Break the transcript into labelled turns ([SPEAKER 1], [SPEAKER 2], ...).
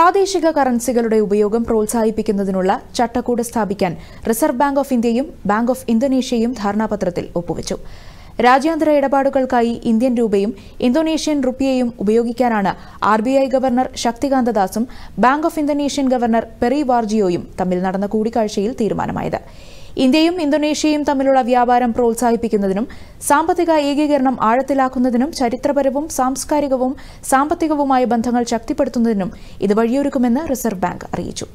[SPEAKER 1] പ്രാദേശിക കറൻസികളുടെ ഉപയോഗം പ്രോത്സാഹിപ്പിക്കുന്നതിനുള്ള ചട്ടക്കൂട് സ്ഥാപിക്കാൻ റിസർവ് ബാങ്ക് ഓഫ് ഇന്ത്യയും ബാങ്ക് ഓഫ് ഇന്തോനേഷ്യയും ധാരണാപത്രത്തിൽ ഒപ്പുവച്ചു രാജ്യാന്തര ഇടപാടുകൾക്കായി ഇന്ത്യൻ രൂപയും ഇന്തോനേഷ്യൻ റുപ്പിയയും ഉപയോഗിക്കാനാണ് R B I governor Shaktikanta ദാസും bank of Indonesian governor Perry വാർജിയോയും തമ്മിൽ നടന്ന കൂടിക്കാഴ്ചയിൽ തീരുമാനമായത് ഇന്ത്യയും ഇന്തോനേഷ്യയും തമ്മിലുള്ള വ്യാപാരം പ്രോത്സാഹിപ്പിക്കുന്നതിനും സാമ്പത്തിക ഏകീകരണം ആഴത്തിലാക്കുന്നതിനും ചരിത്രപരവും സാംസ്കാരികവും സാമ്പത്തികവുമായ ബന്ധങ്ങൾ ശക്തിപ്പെടുത്തുന്നതിനും ഇത് വഴിയൊരുക്കുമെന്ന് റിസർവ് ബാങ്ക് അറിയിച്ചു